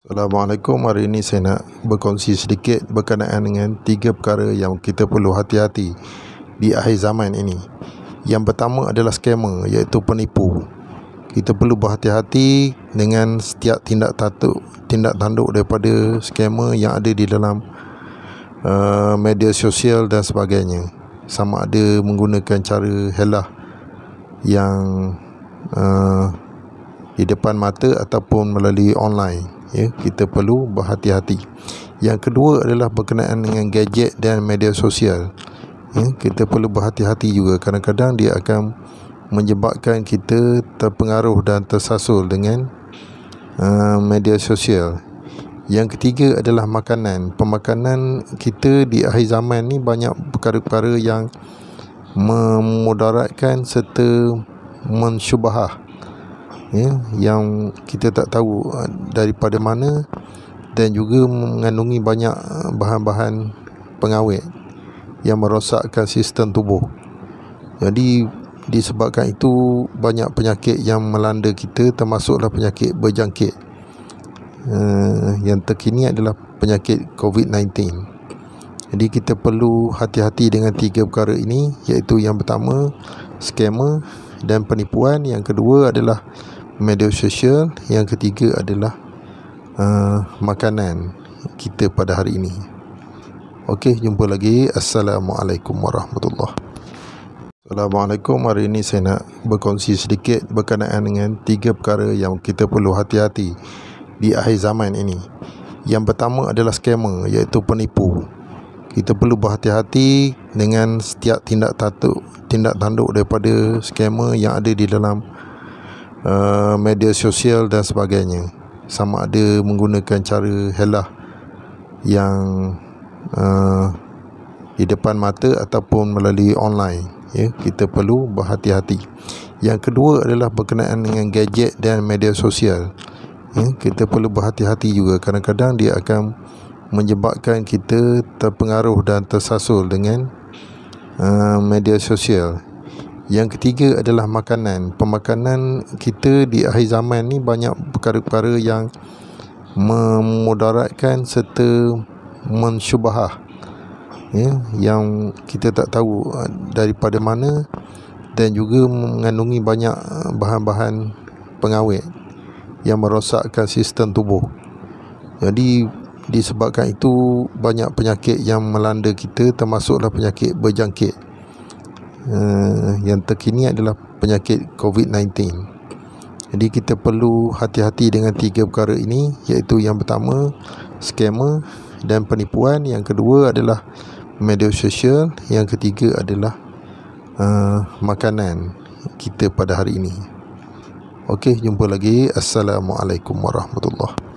Assalamualaikum, hari ini saya nak berkongsi sedikit berkenaan dengan tiga perkara yang kita perlu hati-hati di akhir zaman ini. Yang pertama adalah skamer iaitu penipu. Kita perlu berhati-hati dengan setiap tindak tatuk, tindak tanduk daripada skamer yang ada di dalam uh, media sosial dan sebagainya. Sama ada menggunakan cara helah yang uh, di depan mata ataupun melalui online ya kita perlu berhati-hati yang kedua adalah berkenaan dengan gadget dan media sosial ya kita perlu berhati-hati juga kadang-kadang dia akan menyebabkan kita terpengaruh dan tersasul dengan uh, media sosial yang ketiga adalah makanan pemakanan kita di akhir zaman ni banyak perkara-perkara yang memudaratkan serta mensyubahah ya, yang kita tak tahu uh, daripada mana dan juga mengandungi banyak uh, bahan-bahan pengawet yang merosakkan sistem tubuh. Jadi disebabkan itu banyak penyakit yang melanda kita termasuklah penyakit berjangkit uh, yang terkini adalah penyakit COVID-19. Jadi kita perlu hati-hati dengan tiga perkara ini iaitu yang pertama skema dan penipuan yang kedua adalah media sosial yang ketiga adalah uh, makanan kita pada hari ini Okey, jumpa lagi Assalamualaikum Warahmatullahi Assalamualaikum Hari ini saya nak berkongsi sedikit berkenaan dengan tiga perkara yang kita perlu hati-hati di akhir zaman ini Yang pertama adalah skamer iaitu penipu kita perlu berhati-hati dengan setiap tindak tatuk tindak tanduk daripada skamer yang ada di dalam Eh, media sosial dan sebagainya sama ada menggunakan cara helah yang uh, di depan mata ataupun melalui online ya kita perlu berhati-hati yang kedua adalah berkenaan dengan gadget dan media sosial ya kita perlu berhati-hati juga kadang-kadang dia akan menjebakkan kita terpengaruh dan tersasul dengan uh, media sosial yang ketiga adalah makanan. Pemakanan kita di akhir zaman ni banyak perkara-perkara yang memudaratkan serta mensyubahah. Ya, yang kita tak tahu eh, daripada mana dan juga mengandungi banyak eh, bahan-bahan pengawet yang merosakkan sistem tubuh. Jadi disebabkan itu banyak penyakit yang melanda kita termasuklah penyakit berjangkit uh, yang terkini adalah penyakit COVID-19. Jadi kita perlu hati-hati dengan tiga perkara ini iaitu yang pertama skema dan penipuan, yang kedua adalah media sosial, yang ketiga adalah uh, makanan kita pada hari ini. Okey, jumpa lagi. Assalamualaikum warahmatullahi.